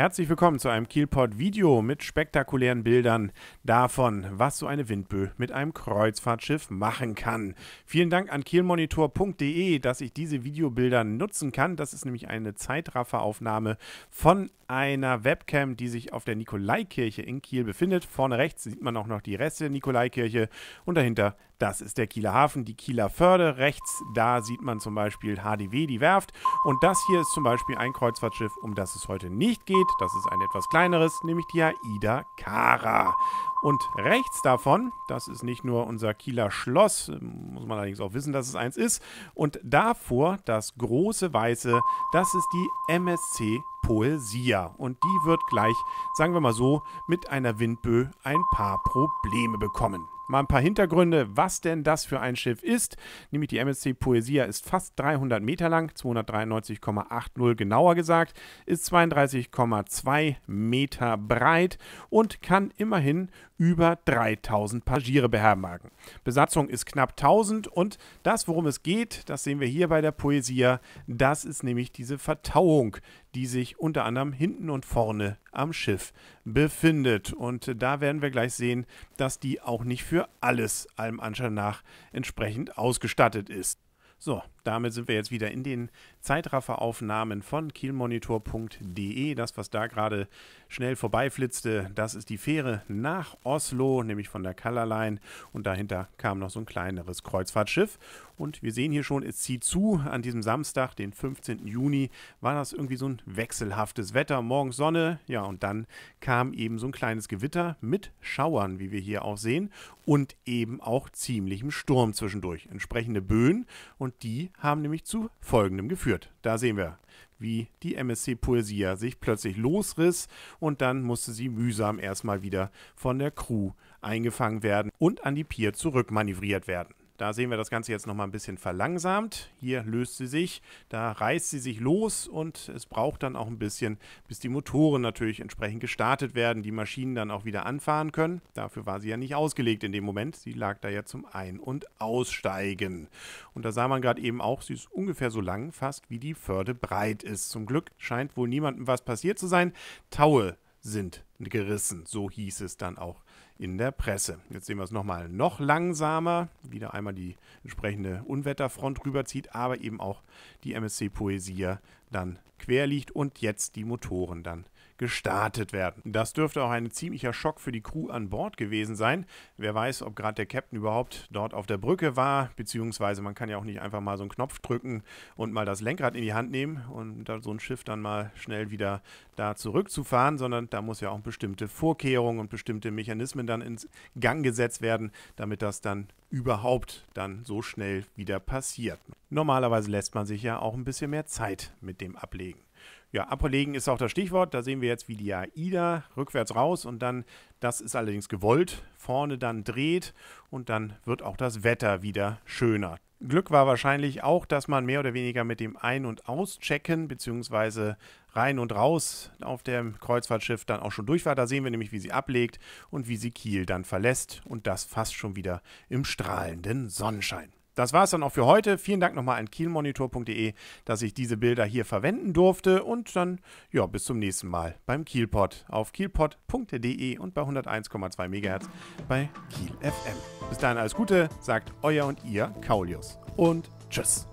Herzlich willkommen zu einem Kielport Video mit spektakulären Bildern davon, was so eine Windböe mit einem Kreuzfahrtschiff machen kann. Vielen Dank an kielmonitor.de, dass ich diese Videobilder nutzen kann. Das ist nämlich eine Zeitrafferaufnahme von einer Webcam, die sich auf der Nikolaikirche in Kiel befindet. Vorne rechts sieht man auch noch die Reste der Nikolaikirche und dahinter, das ist der Kieler Hafen, die Kieler Förde. Rechts, da sieht man zum Beispiel HDW, die Werft. Und das hier ist zum Beispiel ein Kreuzfahrtschiff, um das es heute nicht geht steht, das ist ein etwas kleineres, nämlich die Aida Cara. Und rechts davon, das ist nicht nur unser Kieler Schloss, muss man allerdings auch wissen, dass es eins ist. Und davor das große Weiße, das ist die MSC Poesia. Und die wird gleich, sagen wir mal so, mit einer Windböe ein paar Probleme bekommen mal ein paar Hintergründe, was denn das für ein Schiff ist. Nämlich die MSC Poesia ist fast 300 Meter lang, 293,80 genauer gesagt, ist 32,2 Meter breit und kann immerhin über 3000 Passagiere beherbergen. Besatzung ist knapp 1000 und das, worum es geht, das sehen wir hier bei der Poesia, das ist nämlich diese Vertauung, die sich unter anderem hinten und vorne am Schiff befindet. Und da werden wir gleich sehen, dass die auch nicht für alles allem Anschein nach entsprechend ausgestattet ist. So, damit sind wir jetzt wieder in den Zeitrafferaufnahmen von kielmonitor.de. Das, was da gerade schnell vorbeiflitzte, das ist die Fähre nach Oslo, nämlich von der Color Line. Und dahinter kam noch so ein kleineres Kreuzfahrtschiff. Und wir sehen hier schon, es zieht zu. An diesem Samstag, den 15. Juni, war das irgendwie so ein wechselhaftes Wetter. Morgens Sonne, ja, und dann kam eben so ein kleines Gewitter mit Schauern, wie wir hier auch sehen, und eben auch ziemlichem Sturm zwischendurch. Entsprechende Böen und die haben nämlich zu folgendem geführt. Da sehen wir, wie die MSC Poesia sich plötzlich losriss und dann musste sie mühsam erstmal wieder von der Crew eingefangen werden und an die Pier zurückmanövriert werden. Da sehen wir das Ganze jetzt nochmal ein bisschen verlangsamt. Hier löst sie sich, da reißt sie sich los und es braucht dann auch ein bisschen, bis die Motoren natürlich entsprechend gestartet werden, die Maschinen dann auch wieder anfahren können. Dafür war sie ja nicht ausgelegt in dem Moment. Sie lag da ja zum Ein- und Aussteigen. Und da sah man gerade eben auch, sie ist ungefähr so lang fast, wie die Förde breit ist. Zum Glück scheint wohl niemandem was passiert zu sein. Taue sind gerissen, so hieß es dann auch in der Presse. Jetzt sehen wir es nochmal noch langsamer. Wieder einmal die entsprechende Unwetterfront rüberzieht, aber eben auch die MSC Poesia dann quer liegt und jetzt die Motoren dann gestartet werden. Das dürfte auch ein ziemlicher Schock für die Crew an Bord gewesen sein. Wer weiß, ob gerade der Captain überhaupt dort auf der Brücke war, beziehungsweise man kann ja auch nicht einfach mal so einen Knopf drücken und mal das Lenkrad in die Hand nehmen und da so ein Schiff dann mal schnell wieder da zurückzufahren, sondern da muss ja auch bestimmte Vorkehrungen und bestimmte Mechanismen dann ins Gang gesetzt werden, damit das dann überhaupt dann so schnell wieder passiert. Normalerweise lässt man sich ja auch ein bisschen mehr Zeit mit dem ablegen. Ja, ablegen ist auch das Stichwort. Da sehen wir jetzt, wie die AIDA rückwärts raus und dann, das ist allerdings gewollt, vorne dann dreht und dann wird auch das Wetter wieder schöner. Glück war wahrscheinlich auch, dass man mehr oder weniger mit dem Ein- und Auschecken bzw. rein und raus auf dem Kreuzfahrtschiff dann auch schon durch war. Da sehen wir nämlich, wie sie ablegt und wie sie Kiel dann verlässt und das fast schon wieder im strahlenden Sonnenschein. Das war es dann auch für heute. Vielen Dank nochmal an kielmonitor.de, dass ich diese Bilder hier verwenden durfte. Und dann, ja, bis zum nächsten Mal beim Kielpot auf kielpot.de und bei 101,2 MHz bei Kiel FM. Bis dahin alles Gute, sagt euer und ihr Kaulius. Und tschüss.